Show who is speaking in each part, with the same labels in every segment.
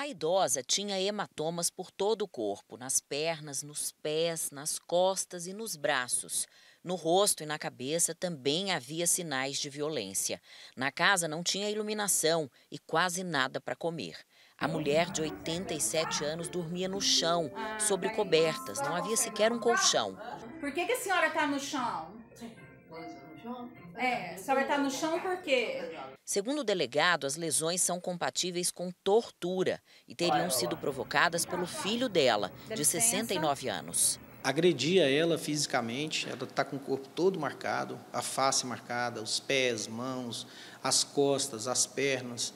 Speaker 1: A idosa tinha hematomas por todo o corpo, nas pernas, nos pés, nas costas e nos braços. No rosto e na cabeça também havia sinais de violência. Na casa não tinha iluminação e quase nada para comer. A mulher de 87 anos dormia no chão, sobre cobertas, não havia sequer um colchão. Por que, que a senhora está no chão? chão? É, só vai
Speaker 2: estar no chão porque.
Speaker 1: Segundo o delegado, as lesões são compatíveis com tortura
Speaker 2: e teriam sido provocadas pelo filho dela, de 69 anos. Agredia ela fisicamente, ela está com o corpo todo marcado, a face marcada, os pés, mãos, as costas, as pernas.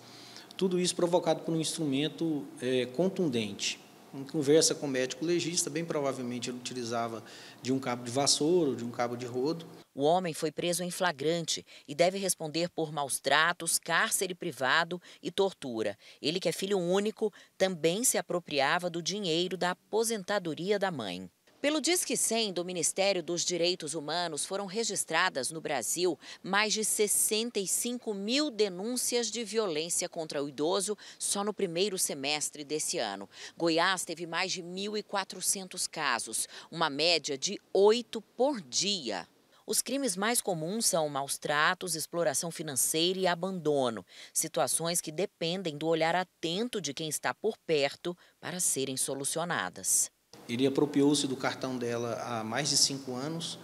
Speaker 2: Tudo isso provocado por um instrumento é, contundente. Em conversa com o médico legista, bem provavelmente ele utilizava de um cabo de vassoura ou de um cabo de rodo. O homem foi preso em flagrante e deve
Speaker 1: responder por maus tratos, cárcere privado e tortura. Ele, que é filho único, também se apropriava do dinheiro da aposentadoria da mãe. Pelo Disque 100 do Ministério dos Direitos Humanos, foram registradas no Brasil mais de 65 mil denúncias de violência contra o idoso só no primeiro semestre desse ano. Goiás teve mais de 1.400 casos, uma média de 8 por dia. Os crimes mais comuns são maus tratos, exploração financeira e abandono, situações que dependem do olhar atento de quem está por perto para serem solucionadas.
Speaker 2: Ele apropriou-se do cartão dela há mais de cinco anos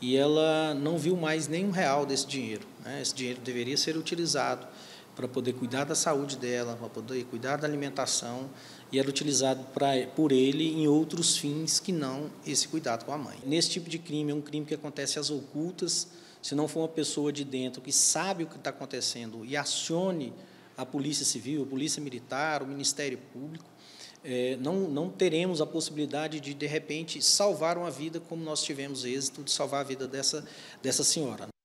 Speaker 2: e ela não viu mais nenhum real desse dinheiro. Né? Esse dinheiro deveria ser utilizado para poder cuidar da saúde dela, para poder cuidar da alimentação, e era utilizado pra, por ele em outros fins que não esse cuidado com a mãe. Nesse tipo de crime, é um crime que acontece às ocultas, se não for uma pessoa de dentro que sabe o que está acontecendo e acione a polícia civil, a polícia militar, o Ministério Público, é, não, não teremos a possibilidade de, de repente, salvar uma vida como nós tivemos êxito de salvar a vida dessa, dessa senhora. Né?